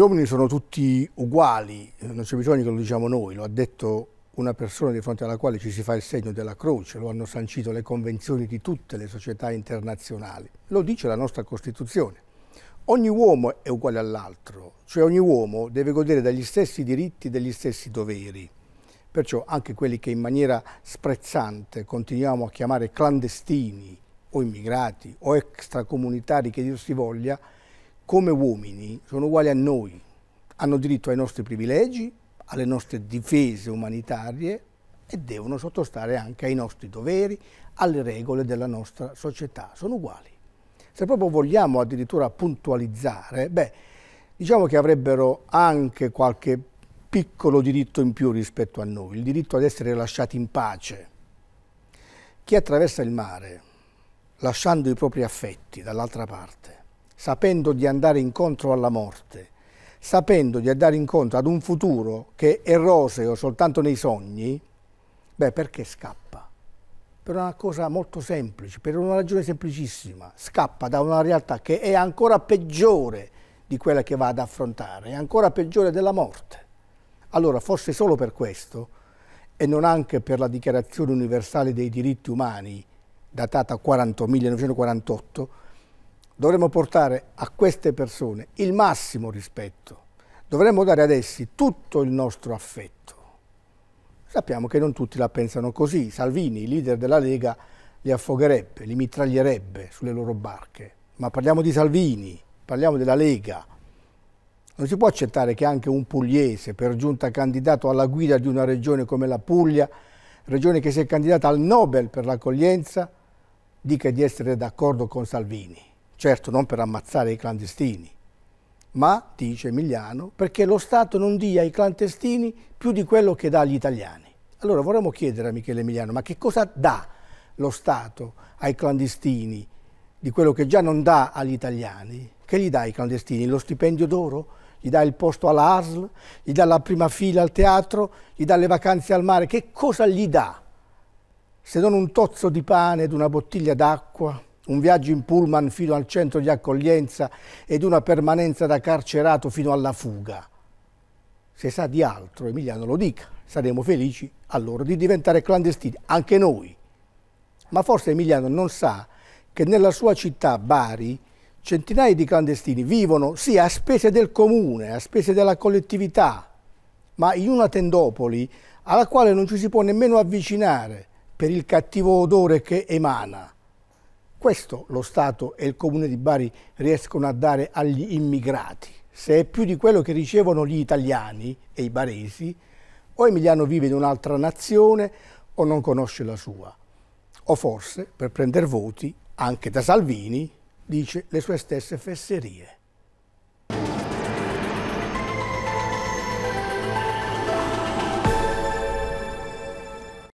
Gli uomini sono tutti uguali, non c'è bisogno che lo diciamo noi, lo ha detto una persona di fronte alla quale ci si fa il segno della croce, lo hanno sancito le convenzioni di tutte le società internazionali, lo dice la nostra Costituzione. Ogni uomo è uguale all'altro, cioè ogni uomo deve godere degli stessi diritti e degli stessi doveri. Perciò anche quelli che in maniera sprezzante continuiamo a chiamare clandestini o immigrati o extracomunitari che dir si voglia, come uomini sono uguali a noi, hanno diritto ai nostri privilegi, alle nostre difese umanitarie e devono sottostare anche ai nostri doveri, alle regole della nostra società, sono uguali. Se proprio vogliamo addirittura puntualizzare, beh, diciamo che avrebbero anche qualche piccolo diritto in più rispetto a noi, il diritto ad essere lasciati in pace. Chi attraversa il mare lasciando i propri affetti dall'altra parte sapendo di andare incontro alla morte, sapendo di andare incontro ad un futuro che è roseo soltanto nei sogni, beh perché scappa? Per una cosa molto semplice, per una ragione semplicissima, scappa da una realtà che è ancora peggiore di quella che va ad affrontare, è ancora peggiore della morte. Allora, forse solo per questo, e non anche per la Dichiarazione universale dei diritti umani, datata 40, 1948, dovremmo portare a queste persone il massimo rispetto, dovremmo dare ad essi tutto il nostro affetto. Sappiamo che non tutti la pensano così, Salvini, leader della Lega, li affogherebbe, li mitraglierebbe sulle loro barche, ma parliamo di Salvini, parliamo della Lega. Non si può accettare che anche un pugliese, per giunta candidato alla guida di una regione come la Puglia, regione che si è candidata al Nobel per l'accoglienza, dica di essere d'accordo con Salvini certo non per ammazzare i clandestini, ma, dice Emiliano, perché lo Stato non dia ai clandestini più di quello che dà agli italiani. Allora vorremmo chiedere a Michele Emiliano, ma che cosa dà lo Stato ai clandestini di quello che già non dà agli italiani? Che gli dà ai clandestini? Lo stipendio d'oro? Gli dà il posto alla ASL? Gli dà la prima fila al teatro? Gli dà le vacanze al mare? Che cosa gli dà? Se non un tozzo di pane ed una bottiglia d'acqua? un viaggio in pullman fino al centro di accoglienza ed una permanenza da carcerato fino alla fuga. Se sa di altro, Emiliano lo dica, saremo felici allora di diventare clandestini, anche noi. Ma forse Emiliano non sa che nella sua città, Bari, centinaia di clandestini vivono sì a spese del comune, a spese della collettività, ma in una tendopoli alla quale non ci si può nemmeno avvicinare per il cattivo odore che emana. Questo lo Stato e il Comune di Bari riescono a dare agli immigrati. Se è più di quello che ricevono gli italiani e i baresi, o Emiliano vive in un'altra nazione o non conosce la sua. O forse, per prendere voti, anche da Salvini, dice le sue stesse fesserie.